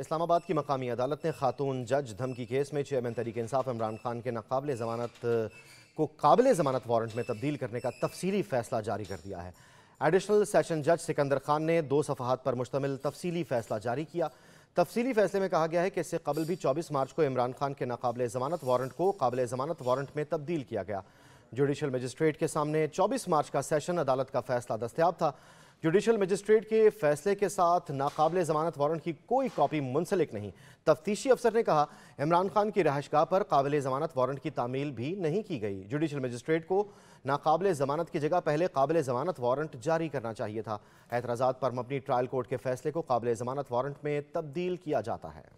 इस्लामाबाद की मकामी अदालत ने खातून जज धमकी केस में चेयरमैन तरीके इंसाफ इमरान खान के नाकबिल ज़मानत को काबिल ज़मानत वारंट में तब्दील करने का तफसीली फैसला जारी कर दिया है एडिशनल सेशन जज सिकंदर खान ने दो सफहत पर मुश्तमिल तफसीली फैसला जारी किया तफसीली फैसले में कहा गया है कि इससे कबल भी चौबीस मार्च को इमरान खान के नाकबिल ज़मानत वारंट को काबिल ज़मानत वारंट में तब्दील किया गया जुडिशल मजिस्ट्रेट के सामने चौबीस मार्च का सेशन अदालत का फैसला दस्तियाब था जुडिशल मजिस्ट्रेट के फैसले के साथ नाकबले जमानत वारंट की कोई कॉपी मुंसलिक नहीं तफ्तीशी अफसर ने कहा इमरान खान की गाह पर काबिल जमानत वारंट की तामील भी नहीं की गई जुडिशल मजिस्ट्रेट को नाकबले जमानत की जगह पहले काबिल जमानत वारंट जारी करना चाहिए था एतराज़ा पर मबनी ट्रायल कोर्ट के फैसले को काबिल जमानत वारंट में तब्दील किया जाता है